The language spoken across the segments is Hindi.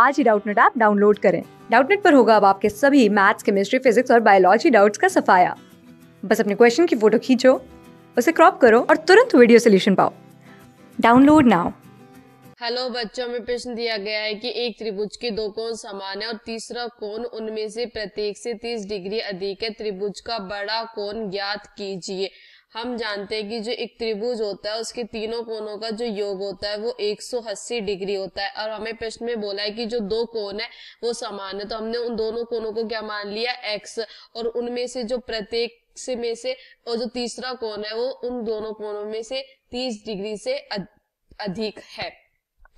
आज ही डाउटनेट ऐप डाउनलोड करें डाउटनेट पर होगा अब आपके सभी मैथ्स केमिस्ट्री फिजिक्स और बायोलॉजी डाउट्स का सफाया बस अपने क्वेश्चन की फोटो खींचो उसे क्रॉप करो और तुरंत वीडियो सोल्यूशन पाओ डाउनलोड नाउ हेलो बच्चों में प्रश्न दिया गया है कि एक त्रिभुज के दो कोण समान है और तीसरा कोण उनमें से प्रत्येक से 30 डिग्री अधिक है त्रिभुज का बड़ा कोण ज्ञात कीजिए हम जानते हैं कि जो एक त्रिभुज होता है उसके तीनों कोनों का जो योग होता है वो 180 डिग्री होता है और हमें प्रश्न में बोला है कि जो दो कोण है वो समान है तो हमने उन दोनों कोनों को क्या मान लिया एक्स और उनमें से जो प्रत्येक से में से और जो तीसरा कोण है वो उन दोनों कोनों में से तीस डिग्री से अधिक है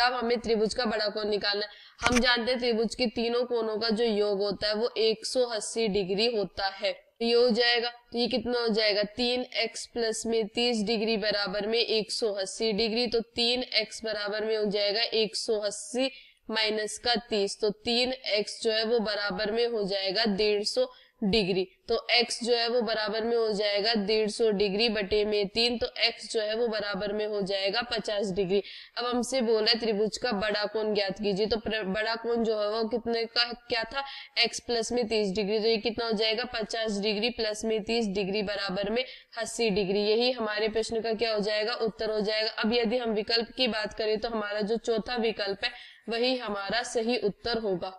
तब हमें त्रिभुज का बड़ा कोण निकालना है हम जानते हैं त्रिभुज के तीनों कोणों का जो योग होता है वो 180 डिग्री होता है तो ये हो जाएगा तो ये कितना हो जाएगा तीन एक्स प्लस में तीस डिग्री बराबर में एक सौ अस्सी डिग्री तो तीन एक्स बराबर में हो जाएगा एक सौ अस्सी माइनस का तीस तो तीन एक्स जो है वो बराबर में हो जाएगा डेढ़ सौ डिग्री तो एक्स जो है वो बराबर में हो जाएगा डेढ़ सौ डिग्री बटे में तीन तो एक्स जो है वो बराबर में हो जाएगा पचास डिग्री अब हमसे बोला है त्रिभुज का बड़ा कोण ज्ञात कीजिए तो बड़ा कोण जो है वो कितने का क्या था एक्स प्लस में तीस डिग्री तो ये कितना हो जाएगा पचास डिग्री प्लस में तीस डिग्री बराबर में अस्सी डिग्री यही हमारे प्रश्न का क्या हो जाएगा उत्तर हो जाएगा अब यदि हम विकल्प की बात करें तो हमारा जो चौथा विकल्प है वही हमारा सही उत्तर होगा